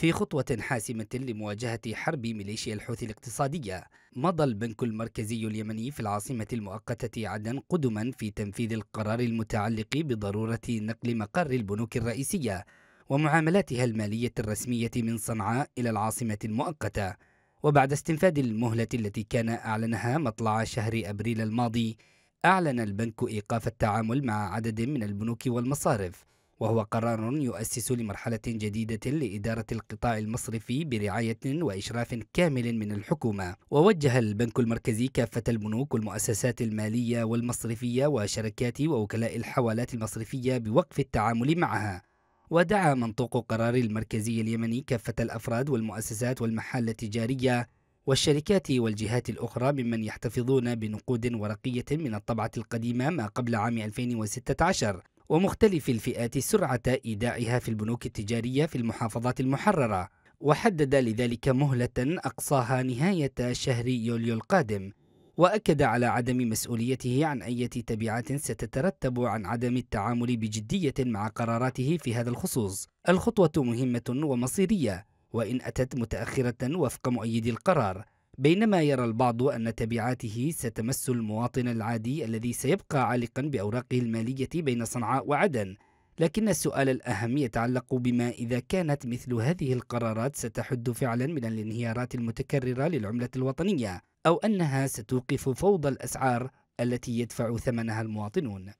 في خطوة حاسمة لمواجهة حرب ميليشيا الحوثي الاقتصادية مضى البنك المركزي اليمني في العاصمة المؤقتة عدن قدما في تنفيذ القرار المتعلق بضرورة نقل مقر البنوك الرئيسية ومعاملاتها المالية الرسمية من صنعاء إلى العاصمة المؤقتة وبعد استنفاد المهلة التي كان أعلنها مطلع شهر أبريل الماضي أعلن البنك إيقاف التعامل مع عدد من البنوك والمصارف وهو قرار يؤسس لمرحلة جديدة لإدارة القطاع المصرفي برعاية وإشراف كامل من الحكومة ووجه البنك المركزي كافة البنوك والمؤسسات المالية والمصرفية وشركات ووكلاء الحوالات المصرفية بوقف التعامل معها ودعا منطوق قرار المركزي اليمني كافة الأفراد والمؤسسات والمحال التجارية والشركات والجهات الأخرى ممن يحتفظون بنقود ورقية من الطبعة القديمة ما قبل عام 2016 ومختلف الفئات سرعة إيداعها في البنوك التجارية في المحافظات المحررة وحدد لذلك مهلة أقصاها نهاية شهر يوليو القادم وأكد على عدم مسؤوليته عن أي تبعات ستترتب عن عدم التعامل بجدية مع قراراته في هذا الخصوص الخطوة مهمة ومصيرية وإن أتت متأخرة وفق مؤيدي القرار بينما يرى البعض أن تبعاته ستمس المواطن العادي الذي سيبقى عالقا بأوراقه المالية بين صنعاء وعدن لكن السؤال الأهم يتعلق بما إذا كانت مثل هذه القرارات ستحد فعلا من الانهيارات المتكررة للعملة الوطنية أو أنها ستوقف فوضى الأسعار التي يدفع ثمنها المواطنون